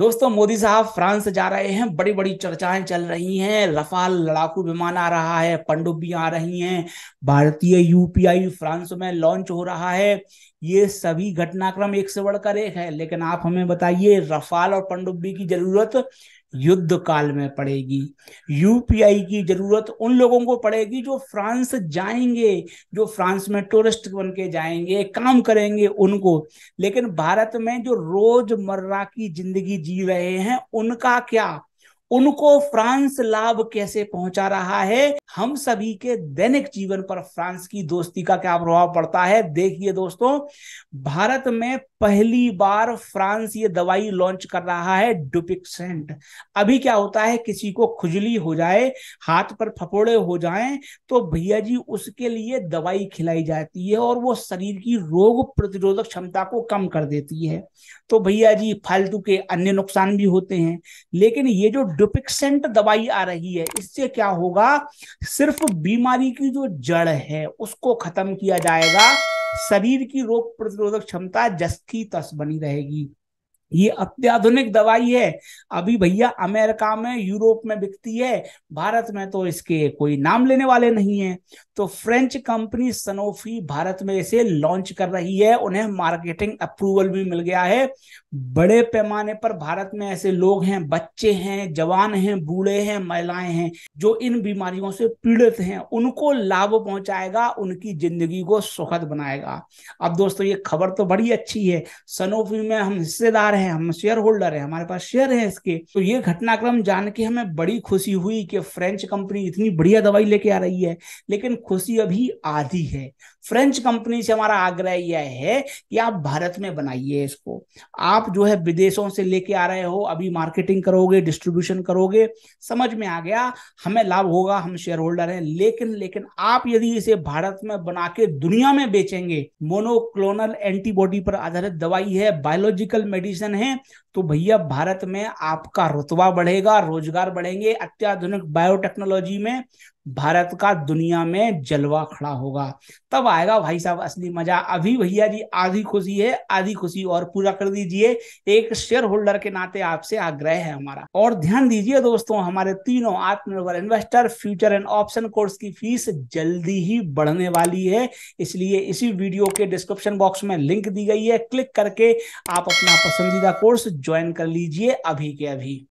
दोस्तों मोदी साहब फ्रांस जा रहे हैं बड़ी बड़ी चर्चाएं चल रही हैं रफाल लड़ाकू विमान आ रहा है पनडुब्बियां आ रही हैं भारतीय यूपीआई फ्रांस में लॉन्च हो रहा है ये सभी घटनाक्रम एक से बढ़कर एक है लेकिन आप हमें बताइए रफाल और पंडुबी की जरूरत युद्ध काल में पड़ेगी यूपीआई की जरूरत उन लोगों को पड़ेगी जो फ्रांस जाएंगे जो फ्रांस में टूरिस्ट बन के जाएंगे काम करेंगे उनको लेकिन भारत में जो रोजमर्रा की जिंदगी जी रहे हैं उनका क्या उनको फ्रांस लाभ कैसे पहुंचा रहा है हम सभी के दैनिक जीवन पर फ्रांस की दोस्ती का क्या प्रभाव पड़ता है देखिए दोस्तों भारत में पहली बार फ्रांस ये दवाई लॉन्च कर रहा है डुपिक्सेंट अभी क्या होता है किसी को खुजली हो जाए हाथ पर फपोड़े हो जाएं तो भैया जी उसके लिए दवाई खिलाई जाती है और वो शरीर की रोग प्रतिरोधक क्षमता को कम कर देती है तो भैया जी फालतू के अन्य नुकसान भी होते हैं लेकिन ये जो डुपिक्सेंट दवाई आ रही है इससे क्या होगा सिर्फ बीमारी की जो जड़ है उसको खत्म किया जाएगा शरीर की रोग प्रतिरोधक क्षमता जस्की तस बनी रहेगी ये अत्याधुनिक दवाई है अभी भैया अमेरिका में यूरोप में बिकती है भारत में तो इसके कोई नाम लेने वाले नहीं है तो फ्रेंच कंपनी सनोफी भारत में इसे लॉन्च कर रही है उन्हें मार्केटिंग अप्रूवल भी मिल गया है बड़े पैमाने पर भारत में ऐसे लोग हैं बच्चे हैं जवान हैं बूढ़े हैं महिलाएं हैं जो इन बीमारियों से पीड़ित हैं उनको लाभ पहुंचाएगा उनकी जिंदगी को सुखद बनाएगा अब दोस्तों ये खबर तो बड़ी अच्छी है सनोफी में हम हिस्सेदार हैं हम शेयर होल्डर है हमारे पास शेयर है इसके तो ये घटनाक्रम जान के हमें बड़ी खुशी हुई कि फ्रेंच कंपनी इतनी बढ़िया दवाई लेके आ रही है लेकिन खुशी अभी आधी है फ्रेंच कंपनी से हमारा आग्रह यह है कि आप भारत में बनाइए इसको आप जो है विदेशों से लेके आ रहे हो अभी मार्केटिंग करोगे डिस्ट्रीब्यूशन करोगे समझ में आ गया हमें लाभ होगा हम शेयर होल्डर हैं लेकिन लेकिन आप यदि इसे भारत में बना के दुनिया में बेचेंगे मोनोक्लोनल एंटीबॉडी पर आधारित दवाई है बायोलॉजिकल मेडिसिन ऑप्शन है तो भैया भारत में आपका रुतबा बढ़ेगा रोजगार बढ़ेंगे अत्याधुनिक बायोटेक्नोलॉजी में भारत का दुनिया में जलवा खड़ा होगा तब आएगा भाई साहब असली मजा अभी भैया जी आधी खुशी है आधी खुशी और पूरा कर दीजिए एक शेयर होल्डर के नाते आपसे आग्रह है हमारा और ध्यान दीजिए दोस्तों हमारे तीनों Aatmanirbhar investor future and option course की फीस जल्दी ही बढ़ने वाली है इसलिए इसी वीडियो के डिस्क्रिप्शन बॉक्स में लिंक दी गई है क्लिक करके आप अपना पसंदीदा कोर्स ज्वाइन कर लीजिए अभी के अभी